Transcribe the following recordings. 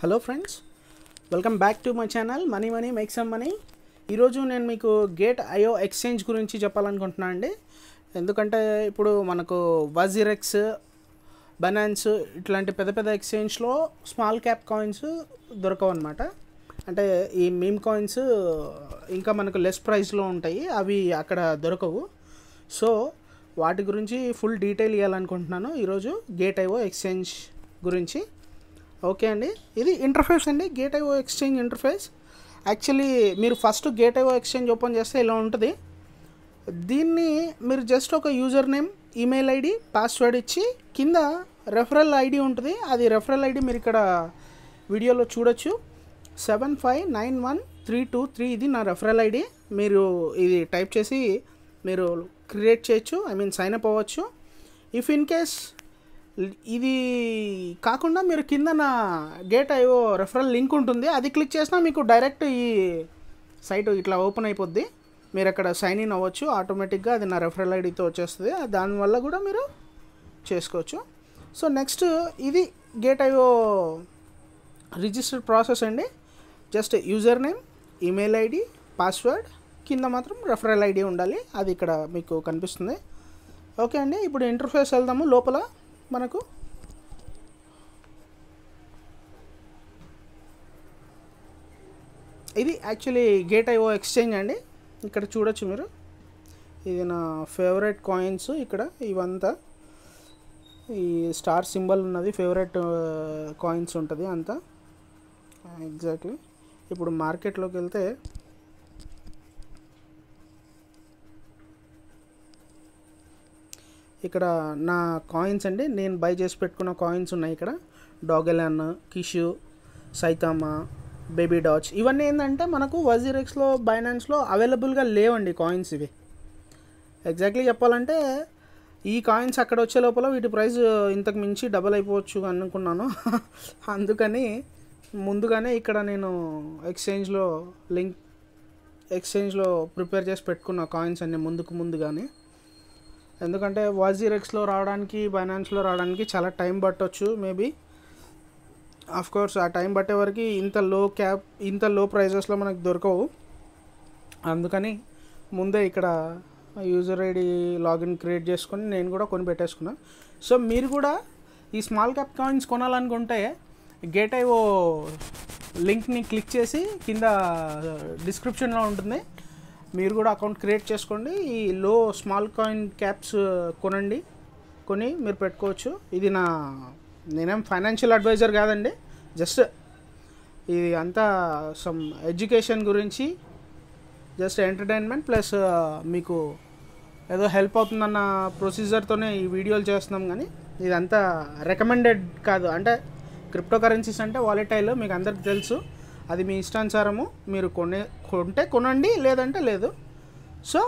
hello friends welcome back to my channel money money make some money ఈరోజు నేను మీకు gate IO exchange గురించి చెప్పాలనుకుంటున్నాను అండి ఎందుకంటే ఇప్పుడు మనకు వజిరెక్స్ బనాన్స్ ఇట్లాంటి పెద్ద పెద్ద ఎక్స్చేంజ్లో స్మాల్ క్యాప్ కాయిన్స్ దొరకవు అనమాట అంటే ఈ మీమ్ కాయిన్స్ ఇంకా మనకు లెస్ ప్రైస్లో ఉంటాయి అవి అక్కడ దొరకవు సో వాటి గురించి ఫుల్ డీటెయిల్ ఇవ్వాలనుకుంటున్నాను ఈరోజు గేట్ ఐఓ ఎక్స్చేంజ్ గురించి ఓకే అండి ఇది ఇంటర్ఫేస్ అండి Gate IO exchange interface actually మీరు first Gate IO exchange open చేస్తే ఇలా ఉంటుంది దీన్ని మీరు జస్ట్ ఒక user name email ID password ఇచ్చి కింద రెఫరల్ ఐడి ఉంటుంది అది రెఫరల్ ఐడి మీరు ఇక్కడ వీడియోలో చూడొచ్చు seven five nine one three two three ఇది నా రెఫరల్ ఐడి మీరు ఇది టైప్ చేసి మీరు క్రియేట్ చేయొచ్చు ఐ మీన్ సైన్ అప్ అవ్వచ్చు ఇఫ్ ఇన్ కేస్ ఇది కాకుండా మీరు కింద నా గేట్ ఐఓ రెఫరల్ లింక్ ఉంటుంది అది క్లిక్ చేసినా మీకు డైరెక్ట్ ఈ సైట్ ఇట్లా ఓపెన్ అయిపోద్ది మీరు అక్కడ సైన్ ఇన్ అవ్వచ్చు ఆటోమేటిక్గా అది నా రెఫరల్ ఐడితో వచ్చేస్తుంది దానివల్ల కూడా మీరు చేసుకోవచ్చు సో నెక్స్ట్ ఇది గేట్ ఐఓ రిజిస్టర్డ్ ప్రాసెస్ అండి just user name email ID password కింద మాత్రం రెఫరల్ ఐడి ఉండాలి అది ఇక్కడ మీకు కనిపిస్తుంది ఓకే అండి ఇప్పుడు ఇంటర్ఫేస్ వెళ్దాము లోపల మనకు ఇది యాక్చువల్లీ గేట్ ఐఓ ఎక్స్చేంజ్ అండి ఇక్కడ చూడొచ్చు మీరు ఇది నా ఫేవరెట్ కాయిన్స్ ఇక్కడ ఇవంతా ఈ స్టార్ సింబల్ ఉన్నది ఫేవరెట్ కాయిన్స్ ఉంటుంది అంతా ఎగ్జాక్ట్లీ ఇప్పుడు మార్కెట్లోకి వెళ్తే ఇక్కడ నా కాయిన్స్ అండి నేను బై చేసి పెట్టుకున్న కాయిన్స్ ఉన్నాయి ఇక్కడ డాగెలాన్ కిషు సైతామ బేబీ డాచ్ ఇవన్నీ ఏంటంటే మనకు వజీరెక్స్లో బైనాన్స్లో అవైలబుల్గా లేవండి కాయిన్స్ ఇవి ఎగ్జాక్ట్లీ చెప్పాలంటే ఈ కాయిన్స్ అక్కడ వచ్చే లోపల వీటి ప్రైస్ ఇంతకు మించి డబల్ అయిపోవచ్చు అనుకున్నాను అందుకని ముందుగానే ఇక్కడ నేను ఎక్స్చేంజ్లో లింక్ ఎక్స్చేంజ్లో ప్రిపేర్ చేసి పెట్టుకున్న కాయిన్స్ అన్ని ముందుకు ముందుగానే ఎందుకంటే వాజీరెక్స్లో రావడానికి బైనాన్స్లో రావడానికి చాలా టైం పట్టవచ్చు మేబీ ఆఫ్ కోర్స్ ఆ టైం పట్టే వరకు ఇంత లో క్యాప్ ఇంత లో ప్రైజెస్లో మనకు దొరకవు అందుకని ముందే ఇక్కడ యూజర్ ఐడి లాగిన్ క్రియేట్ చేసుకొని నేను కూడా కొని పెట్టేసుకున్నా సో మీరు కూడా ఈ స్మాల్ క్యాప్ కాయిన్స్ కొనాలనుకుంటే గేట్ ఓ లింక్ని క్లిక్ చేసి కింద డిస్క్రిప్షన్లో ఉంటుంది మీరు కూడా అకౌంట్ క్రియేట్ చేసుకోండి ఈ లో స్మాల్ కాయిన్ క్యాప్స్ కొనండి కొని మీరు పెట్టుకోవచ్చు ఇది నా నేనేం ఫైనాన్షియల్ అడ్వైజర్ కాదండి జస్ట్ ఇది అంతా సమ్ ఎడ్యుకేషన్ గురించి జస్ట్ ఎంటర్టైన్మెంట్ ప్లస్ మీకు ఏదో హెల్ప్ అవుతుందన్న ప్రొసీజర్తోనే ఈ వీడియోలు చేస్తున్నాం కానీ ఇదంతా రికమెండెడ్ కాదు అంటే క్రిప్టో కరెన్సీస్ అంటే వాలెటైల్ మీకు అందరికి తెలుసు అది మీ ఇష్టానుసారము మీరు కొనే కొంటే కొనండి లేదంటే లేదు సో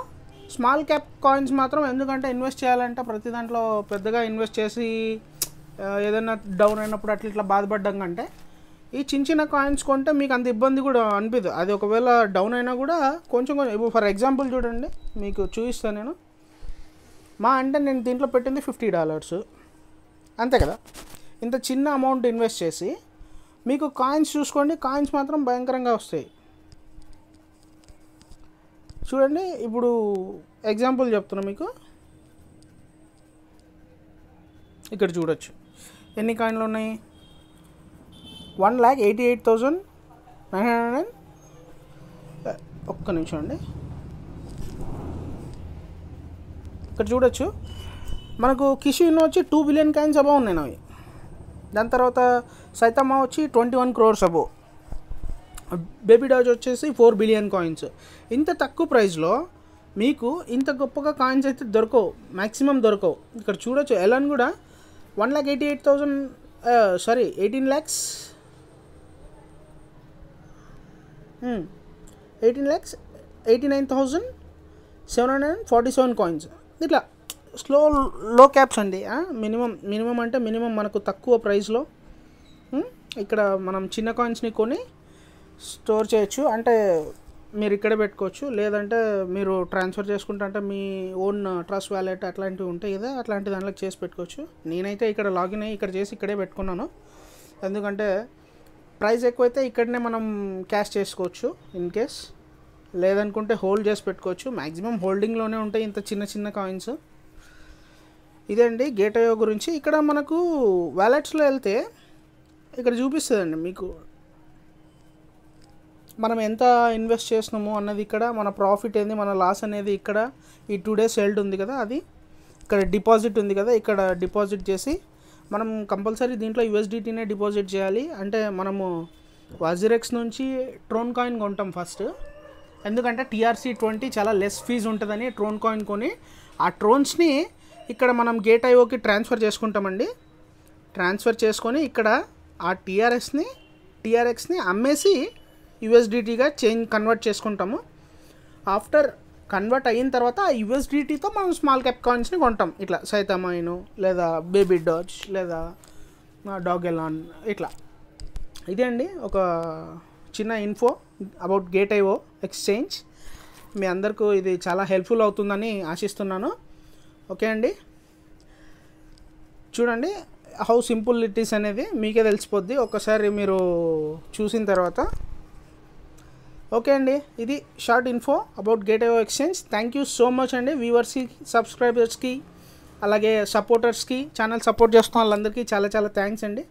స్మాల్ క్యాప్ కాయిన్స్ మాత్రం ఎందుకంటే ఇన్వెస్ట్ చేయాలంటే ప్రతి దాంట్లో పెద్దగా ఇన్వెస్ట్ చేసి ఏదైనా డౌన్ అయినప్పుడు అట్లా ఇట్లా బాధపడ్డం కంటే ఈ చిన్న చిన్న కాయిన్స్ కొంటే మీకు అంత ఇబ్బంది కూడా అనిపిదు అది ఒకవేళ డౌన్ అయినా కూడా కొంచెం కొంచెం ఇప్పుడు ఫర్ ఎగ్జాంపుల్ చూడండి మీకు చూపిస్తాను నేను మా అంటే నేను దీంట్లో పెట్టింది ఫిఫ్టీ డాలర్స్ అంతే కదా ఇంత చిన్న అమౌంట్ ఇన్వెస్ట్ చేసి మీకు కాయిన్స్ చూసుకోండి కాయిన్స్ మాత్రం భయంకరంగా వస్తాయి చూడండి ఇప్పుడు ఎగ్జాంపుల్ చెప్తున్నా మీకు ఇక్కడ చూడొచ్చు ఎన్ని కాయిన్లు ఉన్నాయి one lakh eighty eight thousand nine hundred and ఒక్క నిమిషం అండి ఇక్కడ చూడొచ్చు మనకు కిషిన్ వచ్చి టూ బిలియన్ కాయిన్స్ అబౌ ఉన్నాయి అవి దాని తర్వాత సైతమ్మ వచ్చి ట్వంటీ వన్ క్రోర్స్ అబో బేబీ డాజ్ వచ్చేసి ఫోర్ బిలియన్ కాయిన్స్ ఇంత తక్కువ ప్రైస్లో మీకు ఇంత గొప్పగా కాయిన్స్ అయితే దొరకవు మ్యాక్సిమం దొరకవు ఇక్కడ చూడొచ్చు ఎలాన్ కూడా one lakh eighty eight thousand sorry eighteen lakhs eighteen lakhs eighty nine thousand seven hundred and forty seven coins ఇట్లా స్లో లో క్యాప్స్ అండి మినిమం మినిమం అంటే మినిమం మనకు తక్కువ ప్రైస్లో ఇక్కడ మనం చిన్న కాయిన్స్ని కొని స్టోర్ చేయొచ్చు అంటే మీరు ఇక్కడే పెట్టుకోవచ్చు లేదంటే మీరు ట్రాన్స్ఫర్ చేసుకుంటే అంటే మీ ఓన్ ట్రస్ట్ వ్యాలెట్ అట్లాంటివి ఉంటాయి కదా అట్లాంటి దాంట్లో చేసి పెట్టుకోవచ్చు నేనైతే ఇక్కడ లాగిన్ అయ్యి ఇక్కడ చేసి ఇక్కడే పెట్టుకున్నాను ఎందుకంటే ప్రైస్ ఎక్కువైతే ఇక్కడనే మనం క్యాష్ చేసుకోవచ్చు ఇన్ కేస్ లేదనుకుంటే హోల్డ్ చేసి పెట్టుకోవచ్చు మ్యాక్సిమం హోల్డింగ్లోనే ఉంటాయి ఇంత చిన్న చిన్న కాయిన్స్ ఇదండి గేట్ అయో గురించి ఇక్కడ మనకు వ్యాలెట్స్లో వెళ్తే ఇక్కడ చూపిస్తుందండి మీకు మనం ఎంత ఇన్వెస్ట్ చేసినాము అన్నది ఇక్కడ మన ప్రాఫిట్ ఏంది మన లాస్ అనేది ఇక్కడ ఈ టూ డేస్ హెల్డ్ ఉంది కదా అది ఇక్కడ డిపాజిట్ ఉంది కదా ఇక్కడ డిపాజిట్ చేసి మనం కంపల్సరీ దీంట్లో యూఎస్డిటీనే డిపాజిట్ చేయాలి అంటే మనము వాజిరెక్స్ నుంచి ట్రోన్ కాయిన్ కొంటాం ఫస్ట్ ఎందుకంటే టీఆర్సీ ట్వంటీ చాలా లెస్ ఫీజు ఉంటుందని ట్రోన్ కాయిన్ కొని ఆ ట్రోన్స్ని ఇక్కడ మనం గేట్ ఐఓకి ట్రాన్స్ఫర్ చేసుకుంటామండి ట్రాన్స్ఫర్ చేసుకొని ఇక్కడ ఆ టీఆర్ఎస్ని టీఆర్ఎక్స్ని అమ్మేసి యుఎస్డిటీగా చేంజ్ కన్వర్ట్ చేసుకుంటాము ఆఫ్టర్ కన్వర్ట్ అయిన తర్వాత ఆ యూఎస్డిటీతో మనం స్మాల్ క్యాప్ కాయిన్స్ని కొంటాం ఇట్లా సైతమైన్ లేదా బేబీ డాచ్ లేదా డాగెలాన్ ఇట్లా ఇదే అండి ఒక చిన్న info about Gate IO exchange మీ అందరికీ ఇది చాలా హెల్ప్ఫుల్ అవుతుందని ఆశిస్తున్నాను ఓకే అండి చూడండి హౌ సింపుల్ ఇట్ ఈస్ అనేది మీకే తెలిసిపోద్ది ఒకసారి మీరు చూసిన తర్వాత ఓకే అండి ఇది short info about Gate IO exchange thank you so much అండి వ్యూవర్స్కి సబ్స్క్రైబర్స్కి అలాగే సపోర్టర్స్కి ఛానల్ సపోర్ట్ చేస్తున్న వాళ్ళందరికీ చాలా చాలా థ్యాంక్స్ అండి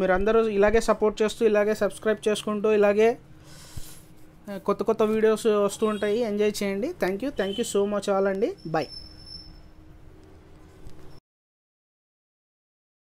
మీరందరూ ఇలాగే సపోర్ట్ చేస్తూ ఇలాగే సబ్స్క్రైబ్ చేసుకుంటూ ఇలాగే కొత్త కొత్త వీడియోస్ వస్తూ ఉంటాయి ఎంజాయ్ చేయండి thank you thank you so much all అండి బాయ్